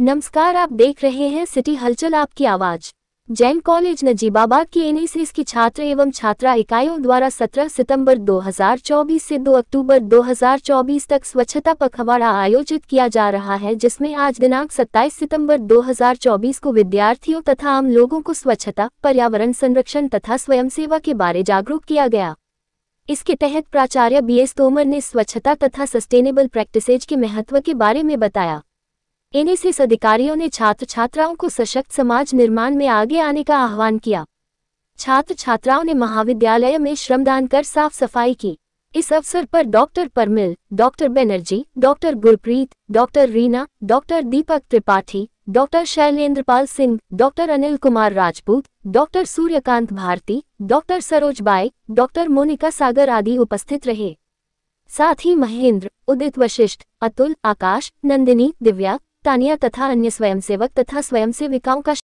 नमस्कार आप देख रहे हैं सिटी हलचल आपकी आवाज जैन कॉलेज नजीबाबाद की एनएसएस की छात्र एवं छात्रा इकाइयों द्वारा 17 सितंबर 2024 से 2 अक्टूबर 2024 तक स्वच्छता पखवाड़ा आयोजित किया जा रहा है जिसमें आज दिनांक 27 सितंबर 2024 को विद्यार्थियों तथा आम लोगों को स्वच्छता पर्यावरण संरक्षण तथा स्वयंसेवा के बारे जागरूक किया गया इसके तहत प्राचार्य बी एस तोमर ने स्वच्छता तथा सस्टेनेबल प्रैक्टिसेज के महत्व के बारे में बताया एनएसएस अधिकारियों ने छात्र छात्राओं को सशक्त समाज निर्माण में आगे आने का आह्वान किया छात्र छात्राओं ने महाविद्यालय में श्रमदान कर साफ सफाई की इस अवसर पर doctor Parmil doctor Banerjee doctor Gurpreet doctor Reena doctor Deepak Tripathi doctor Shailendrapal Singh doctor Anil Kumar Rajput doctor Suryakant Bharti doctor Saroj Bai doctor Monika Sagar आदि उपस्थित रहे साथ ही महेंद्र उदित वशिष्ठ अतुल आकाश नंदिनी दिव्या स्थानीय तथा अन्य स्वयंसेवक तथा स्वयंसेविकाओं का